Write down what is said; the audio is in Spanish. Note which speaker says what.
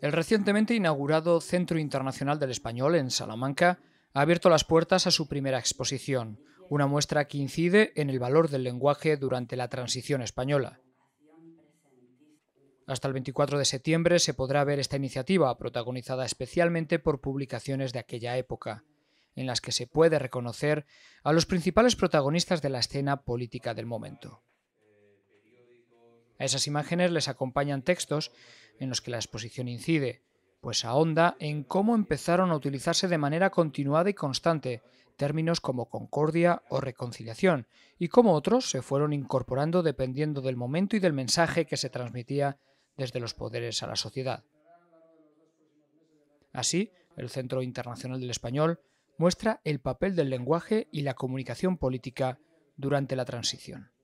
Speaker 1: El recientemente inaugurado Centro Internacional del Español en Salamanca ha abierto las puertas a su primera exposición, una muestra que incide en el valor del lenguaje durante la transición española. Hasta el 24 de septiembre se podrá ver esta iniciativa, protagonizada especialmente por publicaciones de aquella época, en las que se puede reconocer a los principales protagonistas de la escena política del momento. A esas imágenes les acompañan textos en los que la exposición incide, pues ahonda en cómo empezaron a utilizarse de manera continuada y constante términos como concordia o reconciliación, y cómo otros se fueron incorporando dependiendo del momento y del mensaje que se transmitía desde los poderes a la sociedad. Así, el Centro Internacional del Español muestra el papel del lenguaje y la comunicación política durante la transición.